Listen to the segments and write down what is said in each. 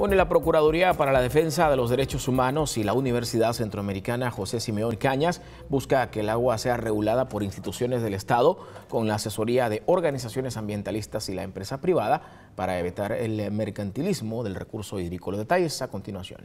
Pone la Procuraduría para la Defensa de los Derechos Humanos y la Universidad Centroamericana José Simeón Cañas busca que el agua sea regulada por instituciones del Estado con la asesoría de organizaciones ambientalistas y la empresa privada para evitar el mercantilismo del recurso hídrico. Los detalles a continuación.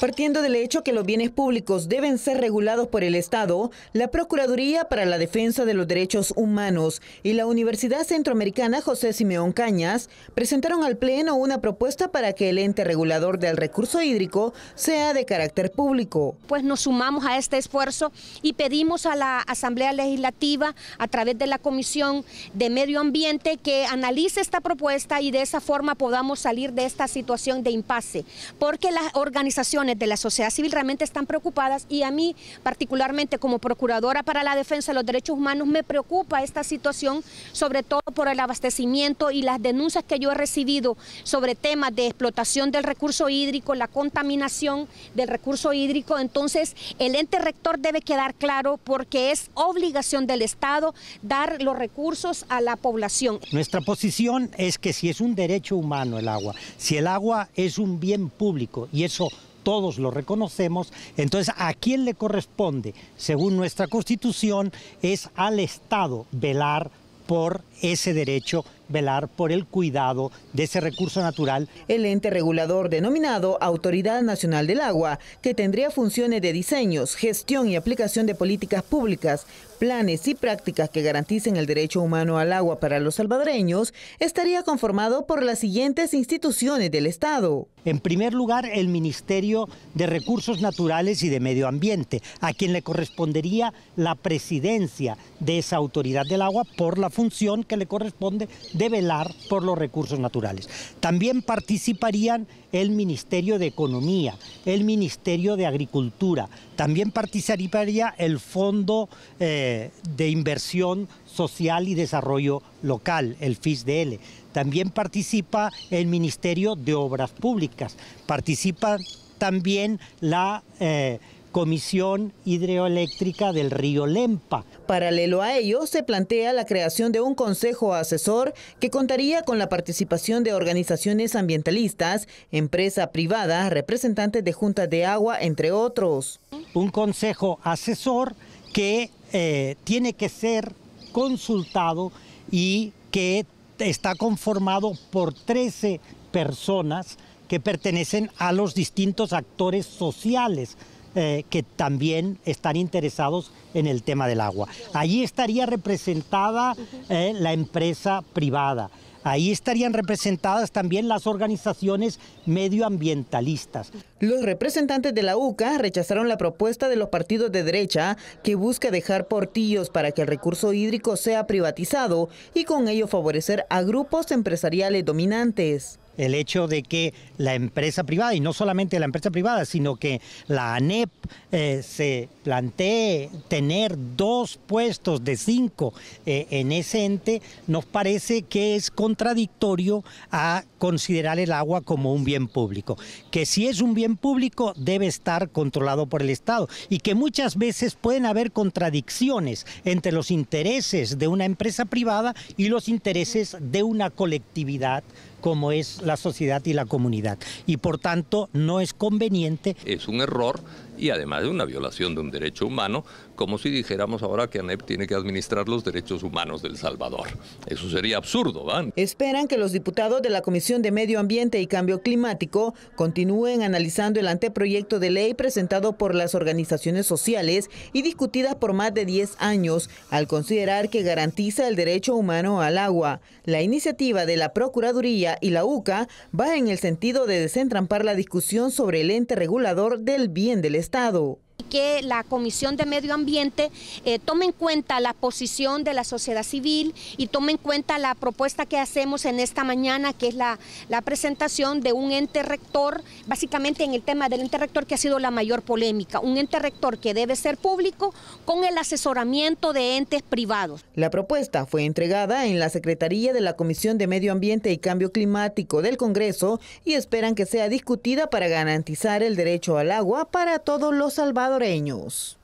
Partiendo del hecho que los bienes públicos deben ser regulados por el Estado, la Procuraduría para la Defensa de los Derechos Humanos y la Universidad Centroamericana José Simeón Cañas presentaron al Pleno una propuesta para que el ente regulador del recurso hídrico sea de carácter público. Pues nos sumamos a este esfuerzo y pedimos a la Asamblea Legislativa, a través de la Comisión de Medio Ambiente, que analice esta propuesta y de esa forma podamos salir de esta situación de impasse, porque las organizaciones de la sociedad civil realmente están preocupadas y a mí particularmente como procuradora para la defensa de los derechos humanos me preocupa esta situación, sobre todo por el abastecimiento y las denuncias que yo he recibido sobre temas de explotación del recurso hídrico, la contaminación del recurso hídrico. Entonces el ente rector debe quedar claro porque es obligación del Estado dar los recursos a la población. Nuestra posición es que si es un derecho humano el agua, si el agua es un bien público y eso todos lo reconocemos, entonces a quién le corresponde, según nuestra Constitución, es al Estado velar por ese derecho velar por el cuidado de ese recurso natural. El ente regulador denominado Autoridad Nacional del Agua, que tendría funciones de diseños, gestión y aplicación de políticas públicas, planes y prácticas que garanticen el derecho humano al agua para los salvadoreños, estaría conformado por las siguientes instituciones del Estado. En primer lugar, el Ministerio de Recursos Naturales y de Medio Ambiente, a quien le correspondería la presidencia de esa autoridad del agua por la función que le corresponde de velar por los recursos naturales. También participarían el Ministerio de Economía, el Ministerio de Agricultura, también participaría el Fondo eh, de Inversión Social y Desarrollo Local, el FISDL. También participa el Ministerio de Obras Públicas, participa también la... Eh, Comisión Hidroeléctrica del río Lempa. Paralelo a ello, se plantea la creación de un consejo asesor que contaría con la participación de organizaciones ambientalistas, empresa privada, representantes de juntas de agua, entre otros. Un consejo asesor que eh, tiene que ser consultado y que está conformado por 13 personas que pertenecen a los distintos actores sociales eh, que también están interesados en el tema del agua. Allí estaría representada eh, la empresa privada. Ahí estarían representadas también las organizaciones medioambientalistas. Los representantes de la UCA rechazaron la propuesta de los partidos de derecha que busca dejar portillos para que el recurso hídrico sea privatizado y con ello favorecer a grupos empresariales dominantes el hecho de que la empresa privada, y no solamente la empresa privada, sino que la ANEP eh, se plantee tener dos puestos de cinco eh, en ese ente, nos parece que es contradictorio a considerar el agua como un bien público, que si es un bien público debe estar controlado por el Estado y que muchas veces pueden haber contradicciones entre los intereses de una empresa privada y los intereses de una colectividad como es la sociedad y la comunidad. Y por tanto no es conveniente. Es un error y además de una violación de un derecho humano como si dijéramos ahora que ANEP tiene que administrar los derechos humanos del Salvador. Eso sería absurdo, ¿van? Esperan que los diputados de la Comisión de Medio Ambiente y Cambio Climático continúen analizando el anteproyecto de ley presentado por las organizaciones sociales y discutida por más de 10 años, al considerar que garantiza el derecho humano al agua. La iniciativa de la Procuraduría y la UCA va en el sentido de desentrampar la discusión sobre el ente regulador del bien del Estado que la Comisión de Medio Ambiente eh, tome en cuenta la posición de la sociedad civil y tome en cuenta la propuesta que hacemos en esta mañana, que es la, la presentación de un ente rector, básicamente en el tema del ente rector que ha sido la mayor polémica, un ente rector que debe ser público con el asesoramiento de entes privados. La propuesta fue entregada en la Secretaría de la Comisión de Medio Ambiente y Cambio Climático del Congreso y esperan que sea discutida para garantizar el derecho al agua para todos los salvados salvadoreños.